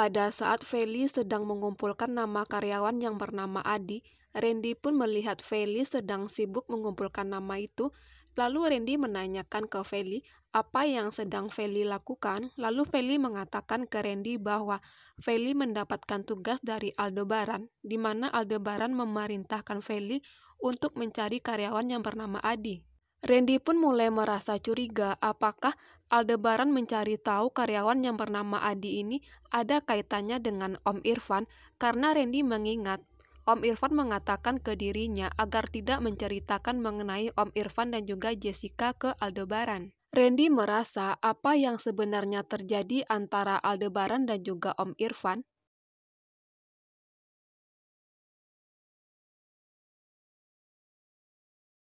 Pada saat Feli sedang mengumpulkan nama karyawan yang bernama Adi, Randy pun melihat Feli sedang sibuk mengumpulkan nama itu. Lalu Randy menanyakan ke Feli apa yang sedang Feli lakukan. Lalu Feli mengatakan ke Randy bahwa Feli mendapatkan tugas dari Aldebaran, di mana Aldebaran memerintahkan Feli untuk mencari karyawan yang bernama Adi. Randy pun mulai merasa curiga apakah Aldebaran mencari tahu karyawan yang bernama Adi ini ada kaitannya dengan Om Irfan karena Randy mengingat Om Irfan mengatakan ke dirinya agar tidak menceritakan mengenai Om Irfan dan juga Jessica ke Aldebaran. Randy merasa apa yang sebenarnya terjadi antara Aldebaran dan juga Om Irfan